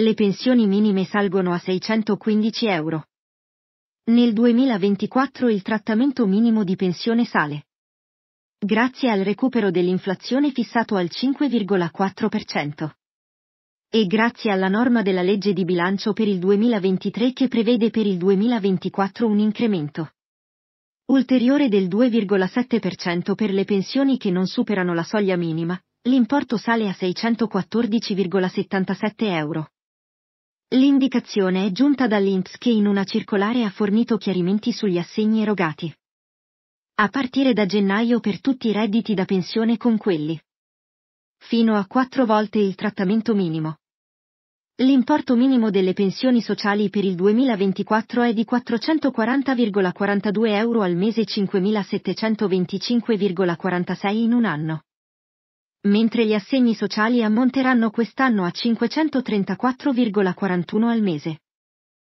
le pensioni minime salgono a 615 euro. Nel 2024 il trattamento minimo di pensione sale. Grazie al recupero dell'inflazione fissato al 5,4%. E grazie alla norma della legge di bilancio per il 2023 che prevede per il 2024 un incremento ulteriore del 2,7% per le pensioni che non superano la soglia minima, l'importo sale a 614,77 euro. L'indicazione è giunta dall'INPS che in una circolare ha fornito chiarimenti sugli assegni erogati. A partire da gennaio per tutti i redditi da pensione con quelli. Fino a quattro volte il trattamento minimo. L'importo minimo delle pensioni sociali per il 2024 è di 440,42 euro al mese e 5.725,46 in un anno mentre gli assegni sociali ammonteranno quest'anno a 534,41 al mese.